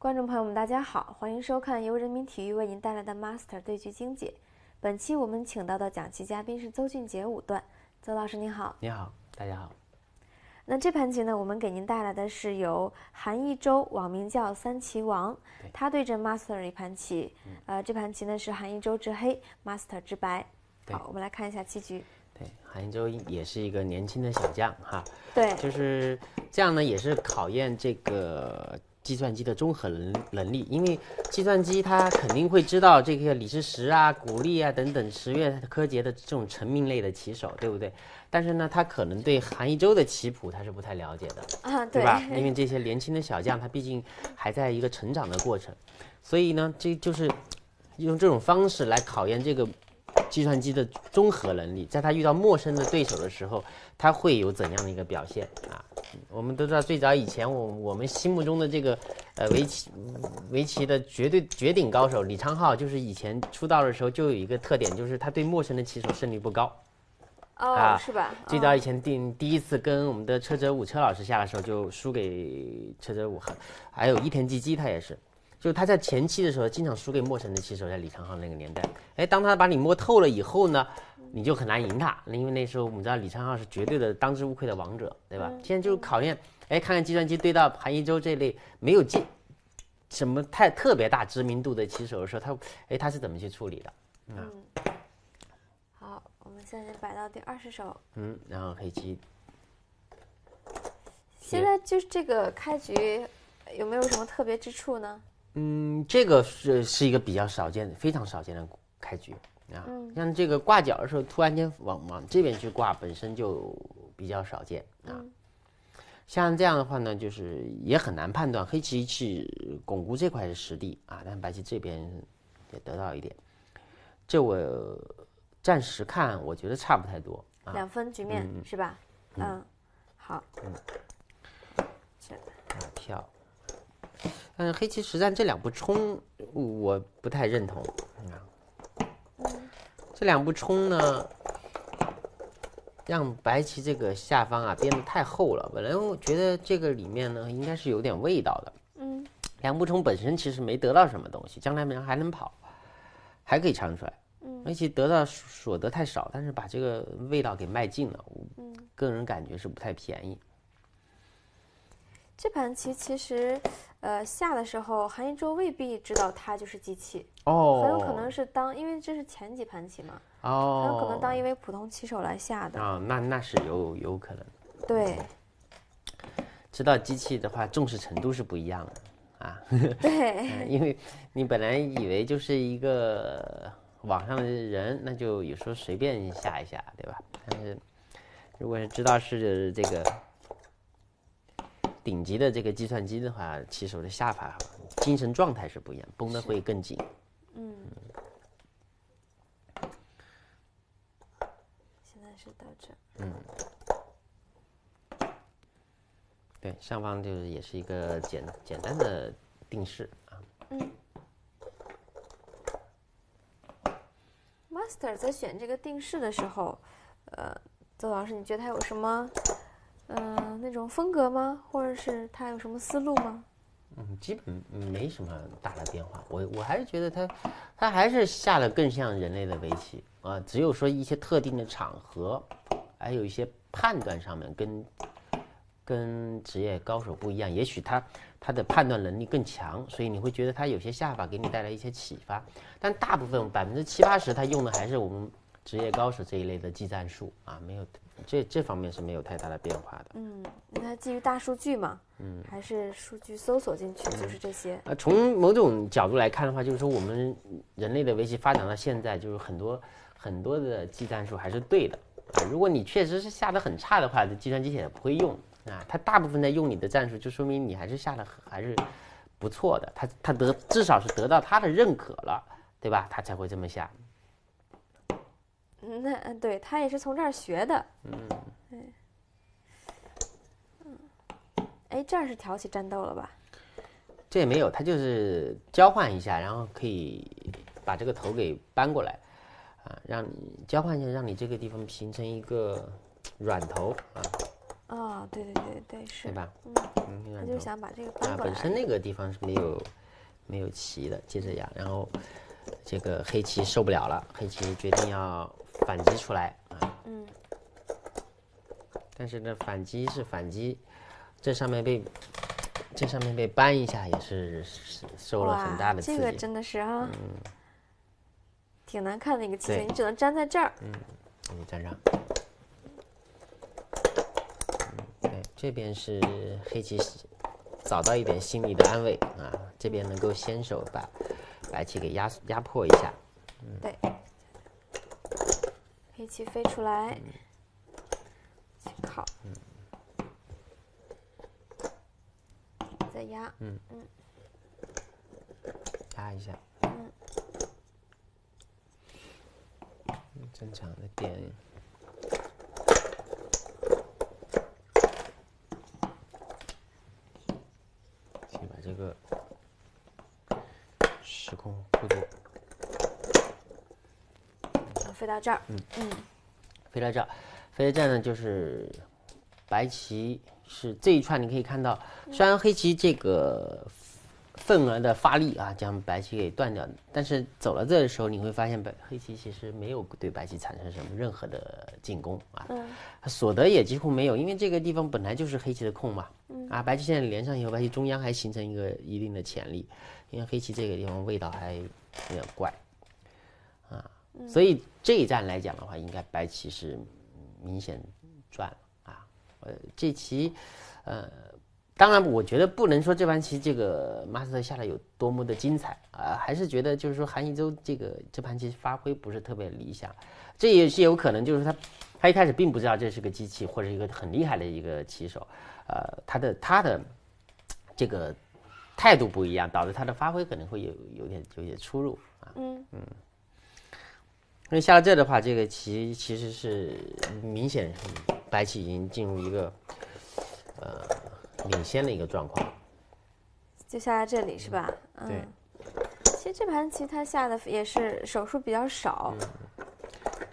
观众朋友们，大家好，欢迎收看由人民体育为您带来的 Master 对局精解。本期我们请到的讲棋嘉宾是邹俊杰五段，邹老师您好。你好，大家好。那这盘棋呢，我们给您带来的是由韩一周，网名叫三棋王，他对阵 Master 的一盘棋。呃，这盘棋呢是韩一周执黑，Master 执白。好，我们来看一下棋局。对，韩一舟也是一个年轻的小将哈。对，就是这样呢，也是考验这个。计算机的综合能能力，因为计算机它肯定会知道这些李世石啊、古力啊等等十月柯洁的这种成名类的棋手，对不对？但是呢，他可能对韩一周的棋谱他是不太了解的，啊，对吧？因为这些年轻的小将，他毕竟还在一个成长的过程，所以呢，这就是用这种方式来考验这个。计算机的综合能力，在他遇到陌生的对手的时候，他会有怎样的一个表现啊？我们都知道，最早以前，我我们心目中的这个，呃，围棋围棋的绝对绝顶高手李昌镐，就是以前出道的时候就有一个特点，就是他对陌生的棋手胜率不高。哦，是吧？最早以前定第一次跟我们的车哲武车老师下的时候，就输给车哲武，还有伊田纪基他也是。就他在前期的时候经常输给陌生的棋手，在李昌镐那个年代，哎，当他把你摸透了以后呢，你就很难赢他，因为那时候我们知道李昌镐是绝对的、当之无愧的王者，对吧？现在就是考验，哎，看看计算机对到盘一周这类没有进，什么太特别大知名度的棋手的时候，他，哎，他是怎么去处理的？嗯，好，我们现在摆到第二十手，嗯，然后黑棋，现在就是这个开局，有没有什么特别之处呢？嗯，这个是是一个比较少见的、非常少见的开局啊。像这个挂角的时候，突然间往往这边去挂，本身就比较少见啊。像这样的话呢，就是也很难判断黑棋去巩固这块的实地啊，但白棋这边也得到一点。这我暂时看，我觉得差不太多。啊、两分局面是吧？嗯，好。嗯，是。跳。但是黑棋实战这两步冲，我不太认同。这两步冲呢，让白棋这个下方啊变得太厚了。本来我觉得这个里面呢，应该是有点味道的。嗯，两步冲本身其实没得到什么东西，将来别人还能跑，还可以尝出来。嗯，而且得到所得太少，但是把这个味道给卖尽了。嗯，个人感觉是不太便宜。这盘棋其实，呃，下的时候韩一洲未必知道他就是机器哦，很有可能是当因为这是前几盘棋嘛哦，很有可能当一位普通棋手来下的啊，那那是有有可能对，知道机器的话重视程度是不一样的啊，对，因为你本来以为就是一个网上的人，那就有时候随便下一下对吧？但是如果是知道是这个。顶级的这个计算机的话，骑手的下法、精神状态是不一样，绷的会更紧。嗯。现在是到这。嗯。对，上方就是也是一个简简单的定式啊。嗯。Master 在选这个定式的时候，呃，邹老师，你觉得他有什么？嗯。那种风格吗？或者是他有什么思路吗？嗯，基本没什么大的变化。我我还是觉得他，他还是下了更像人类的围棋啊。只有说一些特定的场合，还有一些判断上面跟，跟职业高手不一样。也许他他的判断能力更强，所以你会觉得他有些下法给你带来一些启发。但大部分百分之七八十，他用的还是我们职业高手这一类的技战术啊，没有。这这方面是没有太大的变化的。嗯，那基于大数据嘛，嗯，还是数据搜索进去就是这些。呃，从某种角度来看的话，就是说我们人类的围棋发展到现在，就是很多很多的技战术还是对的。如果你确实是下的很差的话，这计算机也不会用啊，它大部分在用你的战术，就说明你还是下的还是不错的。它它得至少是得到它的认可了，对吧？它才会这么下。那嗯，对他也是从这儿学的，嗯，对，嗯，哎，这是挑起战斗了吧？这也没有，他就是交换一下，然后可以把这个头给搬过来啊，让交换一下，让你这个地方形成一个软头啊。啊，对对对对，是，对吧？嗯，就是想把这个搬过来。本身那个地方是没有没有棋的，接着呀，然后这个黑棋受不了了，黑棋决定要。反击出来啊！嗯，但是呢，反击是反击，这上面被这上面被扳一下也是受了很大的刺激。这个真的是哈，挺难看的一个棋面，你只能粘在这儿。嗯，粘上。这边是黑棋，找到一点心理的安慰啊，这边能够先手把白棋给压压迫一下。嗯，对。一起飞出来，靠，再压，嗯，压一下，嗯，正常的点，先把这个时空互动。飞到这儿，嗯嗯，飞到这儿，飞到这儿呢，就是白棋是这一串，你可以看到，虽然黑棋这个份额的发力啊，将白棋给断掉，但是走了这的时候，你会发现白黑棋其实没有对白棋产生什么任何的进攻啊，所得也几乎没有，因为这个地方本来就是黑棋的空嘛，啊，白棋现在连上以后，白棋中央还形成一个一定的潜力，因为黑棋这个地方味道还有点怪。所以这一战来讲的话，应该白棋是明显赚了啊。呃，这棋，呃，当然我觉得不能说这盘棋这个马斯特下的有多么的精彩啊，还是觉得就是说韩一舟这个这盘棋发挥不是特别理想。这也是有可能，就是他他一开始并不知道这是个机器或者一个很厉害的一个棋手，呃，他的他的这个态度不一样，导致他的发挥可能会有有点有些出入啊。嗯嗯。为下到这的话，这个棋其实是明显白棋已经进入一个呃领先的一个状况。就下到这里是吧？嗯。对。其实这盘棋他下的也是手数比较少。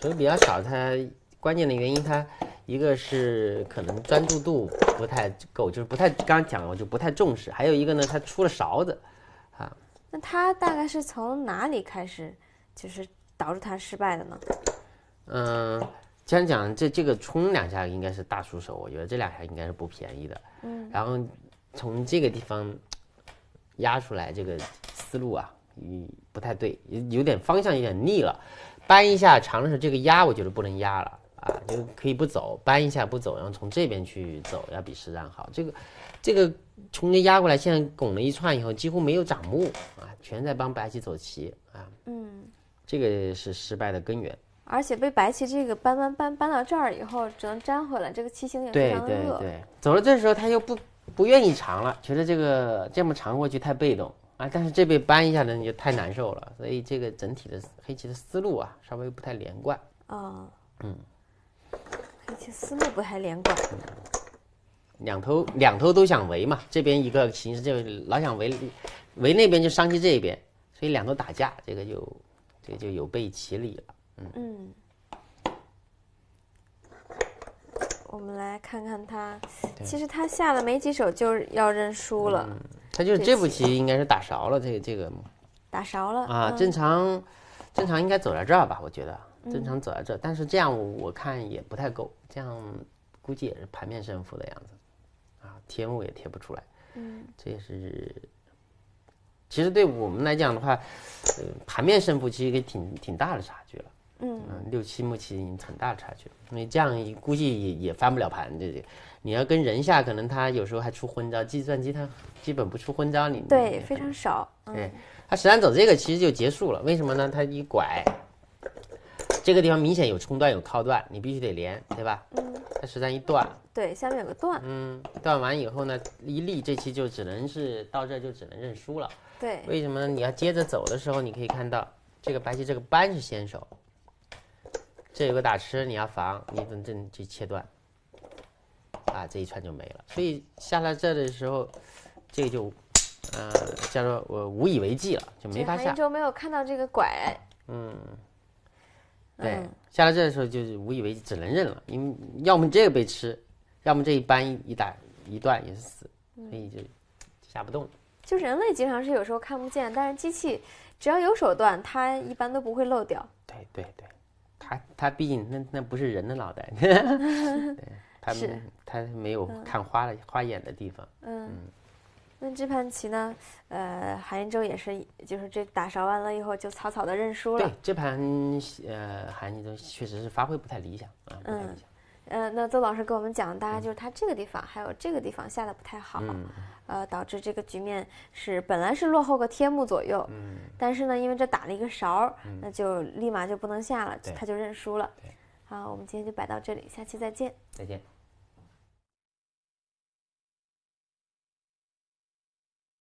手数比较少，他关键的原因，他一个是可能专注度不太够，就是不太，刚刚讲过，就不太重视；还有一个呢，他出了勺子，啊。那他大概是从哪里开始？就是。导致他失败的呢？嗯，将讲，这这个冲两下应该是大出手，我觉得这两下应该是不便宜的。嗯，然后从这个地方压出来，这个思路啊，嗯，不太对，有点方向有点逆了。搬一下长的时候，这个压我觉得不能压了啊，就可以不走，搬一下不走，然后从这边去走，要比实战好。这个这个从这压过来，现在拱了一串以后，几乎没有长目啊，全在帮白棋走棋啊。嗯。这个是失败的根源，而且被白棋这个搬搬搬搬到这儿以后，只能粘回来，这个棋形也非常对对对，走了这时候他又不不愿意长了，觉得这个这么长过去太被动啊。但是这被搬一下呢，你就太难受了，所以这个整体的黑棋的思路啊，稍微不太连贯。啊，嗯，黑棋思路不太连贯，两头两头都想围嘛，这边一个形势就老想围围那边就伤及这一边，所以两头打架，这个就。这就有悖其理了，嗯。嗯，我们来看看他，其实他下了没几手就要认输了。嗯，他就是这步棋应该是打勺了，这这个。打勺了。啊，正常，正常应该走在这儿吧？我觉得正常走在这，但是这样我看也不太够，这样估计也是盘面胜负的样子，啊，贴目也贴不出来。嗯，这也是。其实对我们来讲的话，呃，盘面胜负其实一个挺挺大的差距了。嗯，六七目前已经很大的差距，因为这样估计也也翻不了盘，对不对？你要跟人下，可能他有时候还出昏招，计算机他基本不出昏招，你对，非常少。对，他实战走这个，其实就结束了。为什么呢？他一拐。这个地方明显有冲段有靠段，你必须得连，对吧？嗯。它实在一断。对，下面有个断。嗯。断完以后呢，一立这期就只能是到这就只能认输了。对。为什么？呢？你要接着走的时候，你可以看到这个白棋这个扳是先手，这有个打吃你要防，你等阵就切断，啊，这一串就没了。所以下到这的时候，这个就，呃，叫做我无以为继了，就没法下。一周没有看到这个拐。嗯。对，下到这的时候就是无以为，只能认了。因为要么这个被吃，要么这一扳一打一段也是死，所以就下不动。就人类经常是有时候看不见，但是机器只要有手段，它一般都不会漏掉。对对对，它它毕竟那那不是人的脑袋，对，它它没有看花的花眼的地方。嗯。那这盘棋呢？呃，韩延洲也是，就是这打勺完了以后就草草的认输了。对，这盘呃，韩延洲确实是发挥不太理想啊，不太理想。呃，那邹老师给我们讲，大概就是他这个地方还有这个地方下的不太好，呃，导致这个局面是本来是落后个天目左右，嗯，但是呢，因为这打了一个勺，那就立马就不能下了，他就认输了。好，我们今天就摆到这里，下期再见。再见。